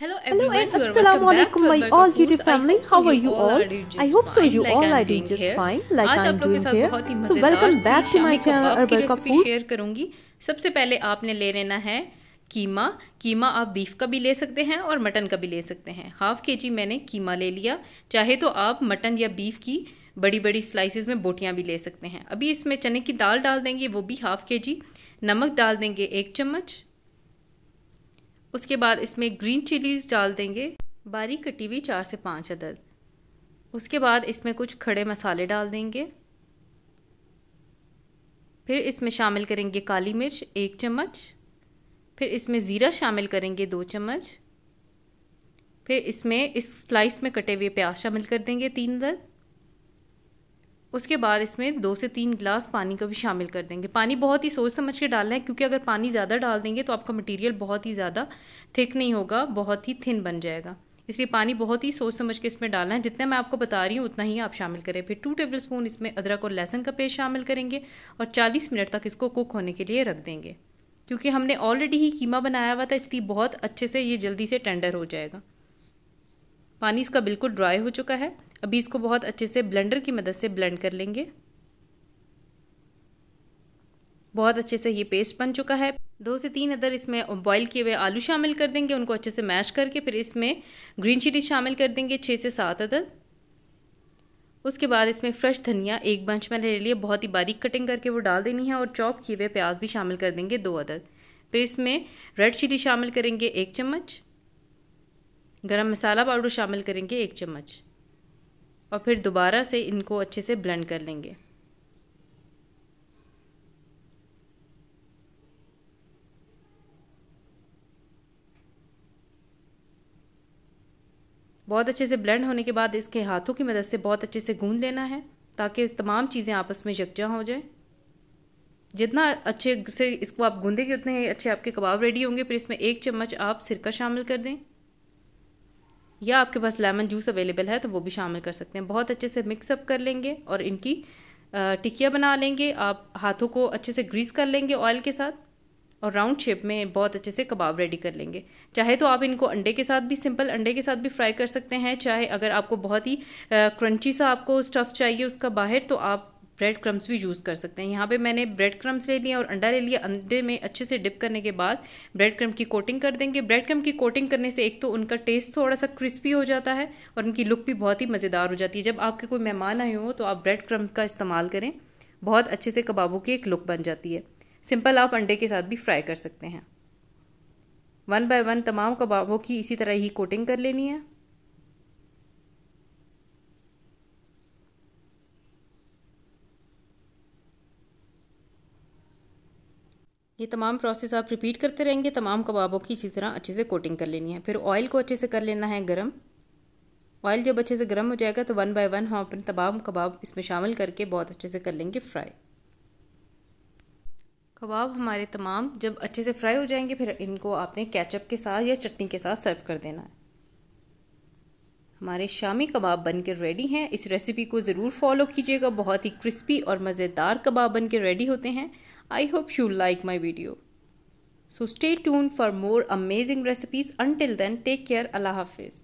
Hello everyone, Hello and assalamu alaikum my all YouTube family. How are you all? I hope so you all are doing just fine like I'm doing here. So welcome back to my channel Urban Food. Share करूंगी सबसे पहले आपने ले लेना है कीमा कीमा आप beef का भी ले सकते हैं और मटन का भी ले सकते हैं हाफ के जी मैंने कीमा ले लिया चाहे तो आप मटन या बीफ की बड़ी बड़ी स्लाइसेस में बोटियाँ भी ले सकते हैं अभी इसमें चने की दाल डाल देंगे वो भी हाफ के जी नमक डाल देंगे एक चम्मच उसके बाद इसमें ग्रीन चिलीज़ डाल देंगे बारीक कटी हुई चार से पाँच अदद उसके बाद इसमें कुछ खड़े मसाले डाल देंगे फिर इसमें शामिल करेंगे काली मिर्च एक चम्मच फिर इसमें ज़ीरा शामिल करेंगे दो चम्मच फिर इसमें इस स्लाइस में कटे हुए प्याज शामिल कर देंगे तीन अदद उसके बाद इसमें दो से तीन गिलास पानी का भी शामिल कर देंगे पानी बहुत ही सोच समझ के डालना है क्योंकि अगर पानी ज़्यादा डाल देंगे तो आपका मटेरियल बहुत ही ज़्यादा थिक नहीं होगा बहुत ही थिन बन जाएगा इसलिए पानी बहुत ही सोच समझ के इसमें डालना है जितना मैं आपको बता रही हूँ उतना ही आप शामिल करें फिर टू टेबल स्पून इसमें अदरक और लहसुन का पेस्ट शामिल करेंगे और चालीस मिनट तक इसको कुक होने के लिए रख देंगे क्योंकि हमने ऑलरेडी ही कीमा बनाया हुआ था इसलिए बहुत अच्छे से ये जल्दी से टेंडर हो जाएगा पानी इसका बिल्कुल ड्राई हो चुका है अभी इसको बहुत अच्छे से ब्लेंडर की मदद से ब्लेंड कर लेंगे बहुत अच्छे से ये पेस्ट बन चुका है दो से तीन अदर इसमें बॉईल किए हुए आलू शामिल कर देंगे उनको अच्छे से मैश करके फिर इसमें ग्रीन चिली शामिल कर देंगे छः से सात अदर उसके बाद इसमें फ्रेश धनिया एक बंच मैंने ले लिया बहुत ही बारीक कटिंग करके वो डाल देनी है और चॉप किए हुए प्याज भी शामिल कर देंगे दो अदर फिर इसमें रेड चिली शामिल करेंगे एक चम्मच गरम मसाला पाउडर शामिल करेंगे एक चम्मच और फिर दोबारा से इनको अच्छे से ब्लेंड कर लेंगे बहुत अच्छे से ब्लेंड होने के बाद इसके हाथों की मदद से बहुत अच्छे से गूंद लेना है ताकि तमाम चीज़ें आपस में यकजा हो जाए जितना अच्छे से इसको आप गूंदेंगे उतने अच्छे आपके कबाब रेडी होंगे फिर इसमें एक चम्मच आप सिरका शामिल कर दें या आपके पास लेमन जूस अवेलेबल है तो वो भी शामिल कर सकते हैं बहुत अच्छे से मिक्सअप कर लेंगे और इनकी टिकिया बना लेंगे आप हाथों को अच्छे से ग्रीस कर लेंगे ऑयल के साथ और राउंड शेप में बहुत अच्छे से कबाब रेडी कर लेंगे चाहे तो आप इनको अंडे के साथ भी सिंपल अंडे के साथ भी फ्राई कर सकते हैं चाहे अगर आपको बहुत ही क्रंची सा आपको स्टफ़ चाहिए उसका बाहर तो आप ब्रेड क्रम्स भी यूज़ कर सकते हैं यहाँ पे मैंने ब्रेड क्रम्स ले लिए और अंडा ले लिया अंडे में अच्छे से डिप करने के बाद ब्रेड क्रम की कोटिंग कर देंगे ब्रेड क्रम की कोटिंग करने से एक तो उनका टेस्ट थोड़ा सा क्रिस्पी हो जाता है और उनकी लुक भी बहुत ही मज़ेदार हो जाती है जब आपके कोई मेहमान आए हो तो आप ब्रेड क्रम का इस्तेमाल करें बहुत अच्छे से कबाबों की एक लुक बन जाती है सिंपल आप अंडे के साथ भी फ्राई कर सकते हैं वन बाय वन तमाम कबाबों की इसी तरह ही कोटिंग कर लेनी है ये तमाम प्रोसेस आप रिपीट करते रहेंगे तमाम कबाबों की इसी तरह अच्छे से कोटिंग कर लेनी है फिर ऑयल को अच्छे से कर लेना है गर्म ऑयल जब अच्छे से गर्म हो जाएगा तो वन बाय वन हम अपने तमाम कबाब इसमें शामिल करके बहुत अच्छे से कर लेंगे फ्राई कबाब हमारे तमाम जब अच्छे से फ्राई हो जाएंगे फिर इनको आपने कैचअप के साथ या चटनी के साथ सर्व कर देना है हमारे शामी कबाब बनकर रेडी हैं इस रेसिपी को ज़रूर फॉलो कीजिएगा बहुत ही क्रिस्पी और मज़ेदार कबाब बनकर रेडी होते हैं I hope you like my video. So stay tuned for more amazing recipes. Until then, take care. Allah Hafiz.